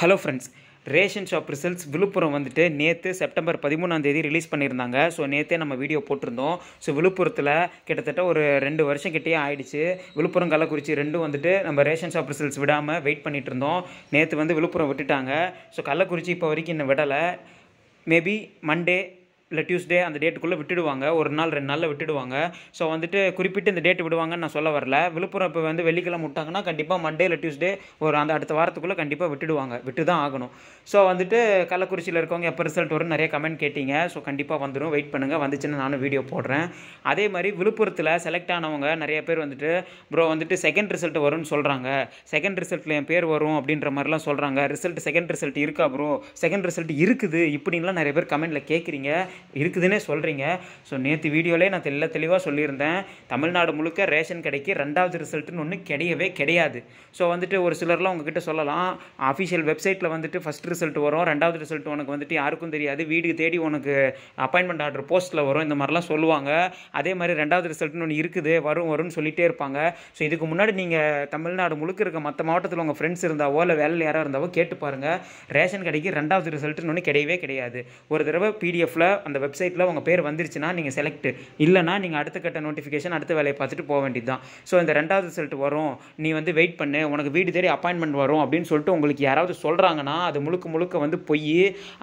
hello friends ration shop results Villupuram வந்துட்டு நேற்று September பதிமூணாம் தேதி ரிலீஸ் பண்ணியிருந்தாங்க ஸோ நேற்றே நம்ம வீடியோ போட்டிருந்தோம் ஸோ விழுப்புரத்தில் கிட்டத்தட்ட ஒரு ரெண்டு வருஷம் கிட்டேயே ஆயிடுச்சு விழுப்புரம் கள்ளக்குறிச்சி ரெண்டும் வந்துட்டு நம்ம ரேஷன் ஷாப் ரிசல்ட்ஸ் விடாமல் வெயிட் பண்ணிகிட்டு இருந்தோம் நேற்று வந்து விழுப்புரம் விட்டுட்டாங்க ஸோ கள்ளக்குறிச்சி இப்போ வரைக்கும் இன்னும் விடலை மேபி மண்டே இல்லை டியூஸ்டே அந்த டேட்டுக்குள்ளே விட்டுடுவாங்க ஒரு நாள் ரெண்டு நாளில் விட்டுடுவாங்க ஸோ வந்துட்டு குறிப்பிட்டு இந்த டேட்டு விடுவாங்கன்னு நான் சொல்ல வரல விழுப்புரம் இப்போ வந்து வெள்ளிக்கிழமை விட்டாங்கன்னா கண்டிப்பாக மண்டே இல்லை டியூஸ்டே ஒரு அந்த அடுத்த வாரத்துக்குள்ளே கண்டிப்பாக விட்டுடுவாங்க விட்டு தான் ஆகணும் ஸோ வந்துட்டு கள்ளக்குறிச்சியில் இருக்கவங்க எப்போ ரிசல்ட் வரும்னு நிறைய கமெண்ட் கேட்டிங்க ஸோ கண்டிப்பாக வந்துடும் வெயிட் பண்ணுங்கள் வந்துச்சுன்னு நானும் வீடியோ போடுறேன் அதே மாதிரி விழுப்புரத்தில் செலக்ட் ஆனவங்க நிறைய பேர் வந்துட்டு ப்ரோ வந்துட்டு செகண்ட் ரிசல்ட் வரும்னு சொல்கிறாங்க செகண்ட் ரிசல்ட்டில் என் பேர் வரும் அப்படின்ற மாதிரிலாம் சொல்கிறாங்க ரிசல்ட் செகண்ட் ரிசல்ட் இருக்கா ப்ரோ செகண்ட் ரிசல்ட் இருக்குது இப்படின்லாம் நிறைய பேர் கமெண்ட்டில் கேட்குறீங்க இருக்குதுன்னே சொல்கிறீங்க ஸோ நேற்று வீடியோவிலே நான் தெல்ல தெளிவாக சொல்லியிருந்தேன் தமிழ்நாடு முழுக்க ரேஷன் கடைக்கு ரெண்டாவது ரிசல்ட்டுன்னு ஒன்று கிடையவே கிடையாது ஸோ வந்துட்டு ஒரு சிலர்லாம் உங்ககிட்ட சொல்லலாம் அஃபிஷியல் வெப்சைட்டில் வந்துட்டு ஃபஸ்ட் ரிசல்ட் வரும் ரெண்டாவது ரிசல்ட் உனக்கு வந்துட்டு யாருக்கும் தெரியாது வீடு தேடி உனக்கு அப்பாயின்மெண்ட் ஆர்டர் போஸ்ட்டில் வரும் இந்த மாதிரிலாம் சொல்லுவாங்க அதே மாதிரி ரெண்டாவது ரிசல்ட்னு ஒன்று இருக்குது வரும் வரும்னு சொல்லிகிட்டே இருப்பாங்க ஸோ இதுக்கு முன்னாடி நீங்கள் தமிழ்நாடு முழுக்க இருக்க மற்ற மாவட்டத்தில் உங்கள் ஃப்ரெண்ட்ஸ் இருந்தாவோ இல்லை வேலையில் யாராக இருந்தாவோ கேட்டு பாருங்கள் ரேஷன் கடைக்கு ரெண்டாவது ரிசல்ட்டுன்னு ஒன்று கிடையவே கிடையாது ஒரு தடவை பிடிஎஃப்பில் அந்த வெப்சைட்டில் உங்கள் பேர் வந்துருச்சுன்னா நீங்கள் செலக்ட் இல்லைனா நீங்கள் அடுத்த கட்ட நோட்டிஃபிகேஷன் அடுத்த வேலையை பார்த்துட்டு போக வேண்டியது தான் ஸோ இந்த ரெண்டாவது ரிசல்ட் வரும் நீ வந்து வெயிட் பண்ணு உனக்கு வீடு தேடி அப்பாயின்மெண்ட் வரும் அப்படின்னு சொல்லிட்டு உங்களுக்கு யாராவது சொல்கிறாங்கன்னா அது முழுக்க முழுக்க வந்து போய்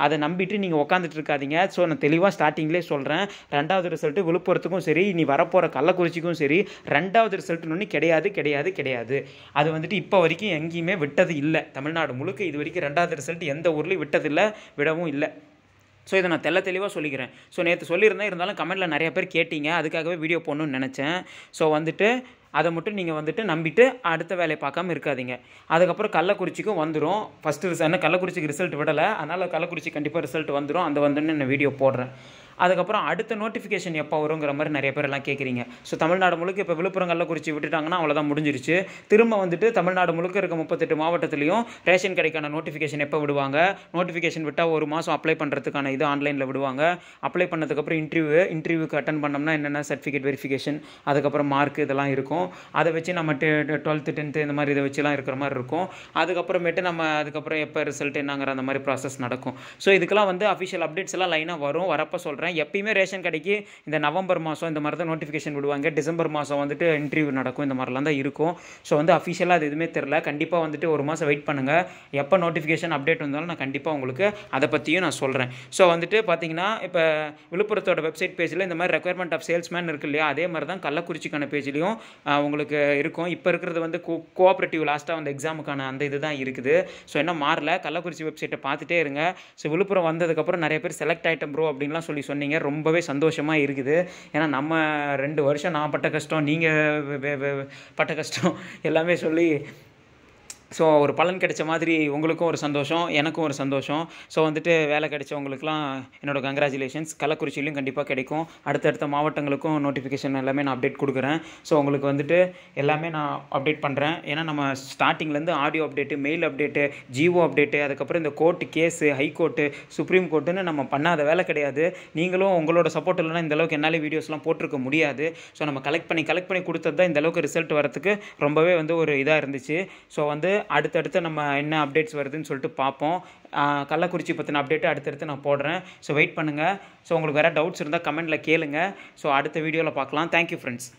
அதை நம்பிட்டு நீங்கள் உட்காந்துட்டு இருக்காதிங்க ஸோ நான் தெளிவாக ஸ்டார்டிங்லேயே சொல்கிறேன் ரெண்டாவது ரிசல்ட்டு விழுப்புரத்துக்கும் சரி நீ வரப்போகிற கள்ளக்குறிச்சிக்கும் சரி ரெண்டாவது ரிசல்ட்னு ஒன்று கிடையாது கிடையாது கிடையாது அது வந்துட்டு இப்போ வரைக்கும் எங்கேயுமே விட்டது இல்லை தமிழ்நாடு முழுக்க இது வரைக்கும் ரெண்டாவது ரிசல்ட் எந்த ஊர்லேயும் விட்டதில்லை விடவும் இல்லை ஸோ இதை நான் தெல்ல தெளிவாக சொல்லிக்கிறேன் ஸோ நேற்று சொல்லியிருந்தேன் இருந்தாலும் கமெண்ட்டில் நிறைய பேர் கேட்டீங்க அதுக்காகவே வீடியோ போடணும்னு நினச்சேன் ஸோ வந்துட்டு அதை மட்டும் நீங்கள் வந்துட்டு நம்பிட்டு அடுத்த வேலையை பார்க்காம இருக்காதிங்க அதுக்கப்புறம் கள்ளக்குறிச்சிக்கும் வந்துடும் ஃபஸ்ட்டு ரிசல்ட் கள்ளக்குறிச்சிக்கு ரிசல்ட் விடலை அதனால் கள்ளக்குறிச்சி கண்டிப்பாக ரிசல்ட் வந்துடும் அந்த வந்தோடனே நான் வீடியோ போடுறேன் அதுக்கப்புறம் அடுத்த நோட்டிஃபிகேஷன் எப்போ வருங்கிற மாதிரி நிறைய பேர் எல்லாம் கேட்குறீங்க ஸோ தமிழ்நாடு முழுக்க இப்போ விழுப்புரங்களில் குறித்து விட்டுட்டாங்கன்னா அவ்வளோதான் முடிஞ்சிருச்சு திரும்ப வந்துட்டு தமிழ்நாடு முழுக்க இருக்க முப்பத்தெட்டு மாவட்டத்துலையும் ரேஷன் கடைக்கான நோட்டிஃபிகேஷன் எப்போ விடுவாங்க நோட்டிஃபிகேஷன் விட்டால் ஒரு மாதம் அப்ளை பண்ணுறதுக்கான இது ஆன்லைனில் விடுவாங்க அப்ளை பண்ணதுக்கப்புறம் இன்டர்வியூ இன்டர்வியூக்கு அட்டன் பண்ணோம்னா என்னென்ன சர்டிஃபிகேட் வெரிஃபிகேஷன் அதுக்கப்புறம் மார்க் இதெல்லாம் இருக்கும் அதை வச்சு நம்ம டுவெல்த்து டென்த்து இந்த மாதிரி இதை வச்சுலாம் இருக்கிற மாதிரி இருக்கும் அதுக்கப்புறமேட்டு நம்ம அதுக்கப்புறம் எப்போ ரிசல்ட் என்னங்கிற அந்த மாதிரி ப்ராசஸ் நடக்கும் ஸோ இதுக்கெல்லாம் வந்து அஃபிஷியல் அப்டேட்ஸ் எல்லாம் லைனாக வரும் வரப்போ சொல்கிறேன் சொல்கிறேன் எப்பயுமே ரேஷன் கடைக்கு இந்த நவம்பர் மாதம் இந்த மாதிரி தான் நோட்டிஃபிகேஷன் விடுவாங்க டிசம்பர் மாதம் வந்துட்டு இன்டர்வியூ நடக்கும் இந்த மாதிரிலாம் தான் இருக்கும் ஸோ வந்து அஃபிஷியலாக அது எதுவுமே தெரில கண்டிப்பாக வந்துட்டு ஒரு மாதம் வெயிட் பண்ணுங்கள் எப்போ நோட்டிஃபிகேஷன் அப்டேட் வந்தாலும் நான் கண்டிப்பாக உங்களுக்கு அதை பற்றியும் நான் சொல்கிறேன் ஸோ வந்துட்டு பார்த்தீங்கன்னா இப்போ விழுப்புரத்தோட வெப்சைட் பேஜில் இந்த மாதிரி ரெக்குயர்மெண்ட் ஆஃப் சேல்ஸ்மேன் இருக்கு இல்லையா அதே மாதிரி தான் கள்ளக்குறிச்சிக்கான பேஜ்லேயும் உங்களுக்கு இருக்கும் இப்போ இருக்கிறது வந்து கோ கோஆப்ரேட்டிவ் லாஸ்ட்டாக வந்து எக்ஸாமுக்கான அந்த இது தான் இருக்குது ஸோ என்ன மாறல கள்ளக்குறிச்சி வெப்சைட்டை பார்த்துட்டே இருங்க ஸோ விழுப்புரம் வந்ததுக்கப்புறம் நிறைய பேர் செலக்ட் ஆகிட்டோம் ப்ரோ அப்படின்லாம் சொல்லி சொன்னீங்க ரொம்பவே சந்தோஷமாக இருக்குது ஏன்னா நம்ம ரெண்டு வருஷம் நான் பட்ட கஷ்டம் நீங்கள் பட்ட கஷ்டம் எல்லாமே சொல்லி ஸோ ஒரு பலன் கிடைச்ச மாதிரி உங்களுக்கும் ஒரு சந்தோஷம் எனக்கும் ஒரு சந்தோஷம் ஸோ வந்துட்டு வேலை கிடைச்சவங்களுக்குலாம் என்னோடய கங்க்ராச்சுலேஷன்ஸ் கள்ளக்குறிச்சியிலையும் கண்டிப்பாக கிடைக்கும் அடுத்தடுத்த மாவட்டங்களுக்கும் நோட்டிஃபிகேஷன் எல்லாமே நான் அப்டேட் கொடுக்குறேன் ஸோ உங்களுக்கு வந்துட்டு எல்லாமே நான் அப்டேட் பண்ணுறேன் ஏன்னா நம்ம ஸ்டார்டிங்லேருந்து audio update mail update GO update அதுக்கப்புறம் இந்த கோர்ட்டு கேஸு ஹைகோர்ட்டு சுப்ரீம் கோர்ட்டுன்னு நம்ம பண்ணாத வேலை கிடையாது நீங்களும் உங்களோட சப்போர்ட் இல்லைனா இந்தளவுக்கு என்னாலே வீடியோஸ்லாம் போட்டிருக்க முடியாது ஸோ நம்ம கலெக்ட் பண்ணி கலெக்ட் பண்ணி கொடுத்தது தான் இந்தளவுக்கு ரிசல்ட் வரதுக்கு ரொம்பவே வந்து ஒரு இதாக இருந்துச்சு ஸோ வந்து அடுத்தடுத்து நம்ம என்ன அப்டேட்ஸ் வருதுன்னு சொல்லிட்டு பார்ப்போம் கள்ளக்குறிச்சி பற்றின அப்டேட்டு அடுத்தடுத்து நான் போடுறேன் ஸோ வெயிட் பண்ணுங்கள் ஸோ உங்களுக்கு வேறு டவுட்ஸ் இருந்தால் கமெண்ட்டில் கேளுங்கள் ஸோ அடுத்த வீடியோவில் பார்க்கலாம் தேங்க்யூ ஃப்ரெண்ட்ஸ்